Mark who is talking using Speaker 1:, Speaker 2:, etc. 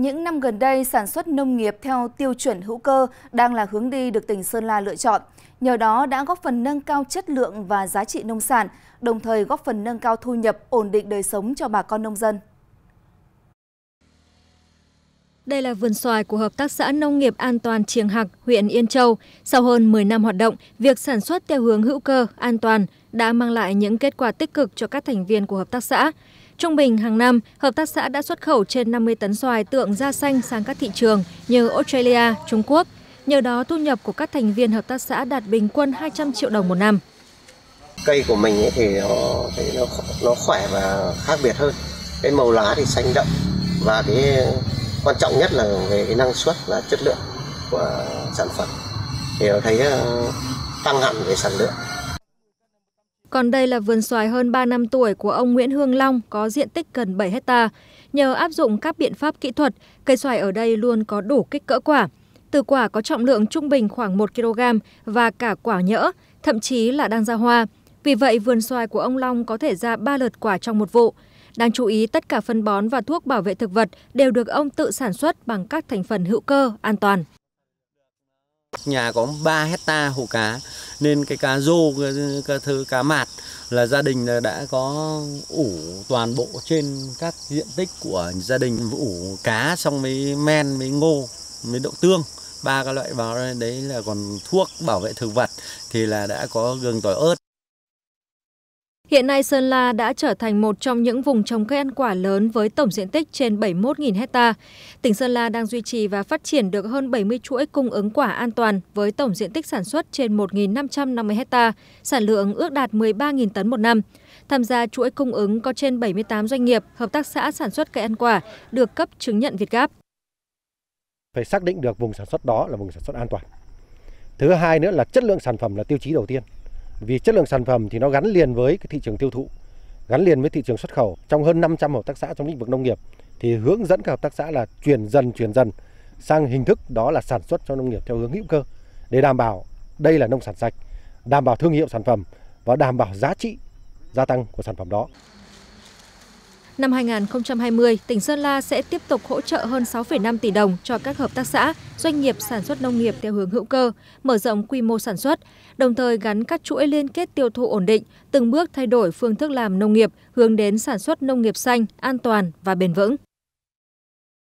Speaker 1: Những năm gần đây, sản xuất nông nghiệp theo tiêu chuẩn hữu cơ đang là hướng đi được tỉnh Sơn La lựa chọn. Nhờ đó đã góp phần nâng cao chất lượng và giá trị nông sản, đồng thời góp phần nâng cao thu nhập, ổn định đời sống cho bà con nông dân. Đây là vườn xoài của Hợp tác xã Nông nghiệp An toàn Triềng Hạc, huyện Yên Châu. Sau hơn 10 năm hoạt động, việc sản xuất theo hướng hữu cơ, an toàn đã mang lại những kết quả tích cực cho các thành viên của Hợp tác xã. Trung bình hàng năm, Hợp tác xã đã xuất khẩu trên 50 tấn xoài tượng da xanh sang các thị trường như Australia, Trung Quốc. Nhờ đó, thu nhập của các thành viên Hợp tác xã đạt bình quân 200 triệu đồng một năm.
Speaker 2: Cây của mình thì nó, nó, nó khỏe và khác biệt hơn. Cái màu lá thì xanh đậm và cái quan trọng nhất là về cái năng suất và chất lượng của sản phẩm thì thấy ờ, tăng hẳn về sản lượng
Speaker 1: còn đây là vườn xoài hơn 3 năm tuổi của ông Nguyễn Hương Long có diện tích gần 7 hecta. Nhờ áp dụng các biện pháp kỹ thuật, cây xoài ở đây luôn có đủ kích cỡ quả. Từ quả có trọng lượng trung bình khoảng 1 kg và cả quả nhỡ, thậm chí là đang ra hoa. Vì vậy, vườn xoài của ông Long có thể ra 3 lượt quả trong một vụ đáng chú ý tất cả phân bón và thuốc bảo vệ thực vật đều được ông tự sản xuất bằng các thành phần hữu cơ an toàn
Speaker 3: nhà có 3 hecta hồ cá nên cái cá rô cá thứ cá mạt là gia đình đã có ủ toàn bộ trên các diện tích của gia đình ủ cá xong mới men mới ngô mới đậu tương ba cái loại vào đấy là còn thuốc bảo vệ thực vật thì là đã có gừng tỏi ớt
Speaker 1: Hiện nay Sơn La đã trở thành một trong những vùng trồng cây ăn quả lớn với tổng diện tích trên 71.000 hecta. Tỉnh Sơn La đang duy trì và phát triển được hơn 70 chuỗi cung ứng quả an toàn với tổng diện tích sản xuất trên 1.550 hecta, sản lượng ước đạt 13.000 tấn một năm. Tham gia chuỗi cung ứng có trên 78 doanh nghiệp, hợp tác xã sản xuất cây ăn quả được cấp chứng nhận Việt Gáp.
Speaker 2: Phải xác định được vùng sản xuất đó là vùng sản xuất an toàn. Thứ hai nữa là chất lượng sản phẩm là tiêu chí đầu tiên vì chất lượng sản phẩm thì nó gắn liền với cái thị trường tiêu thụ, gắn liền với thị trường xuất khẩu. Trong hơn 500 hợp tác xã trong lĩnh vực nông nghiệp thì hướng dẫn các hợp tác xã là chuyển dần chuyển dần sang hình thức đó là sản xuất cho nông nghiệp theo hướng hữu cơ để đảm bảo đây là nông sản sạch, đảm bảo thương hiệu sản phẩm và đảm bảo giá trị gia tăng của sản phẩm đó.
Speaker 1: Năm 2020, tỉnh Sơn La sẽ tiếp tục hỗ trợ hơn 6,5 tỷ đồng cho các hợp tác xã, doanh nghiệp sản xuất nông nghiệp theo hướng hữu cơ, mở rộng quy mô sản xuất, đồng thời gắn các chuỗi liên kết tiêu thụ ổn định, từng bước thay đổi phương thức làm nông nghiệp, hướng đến sản xuất nông nghiệp xanh, an toàn và bền vững.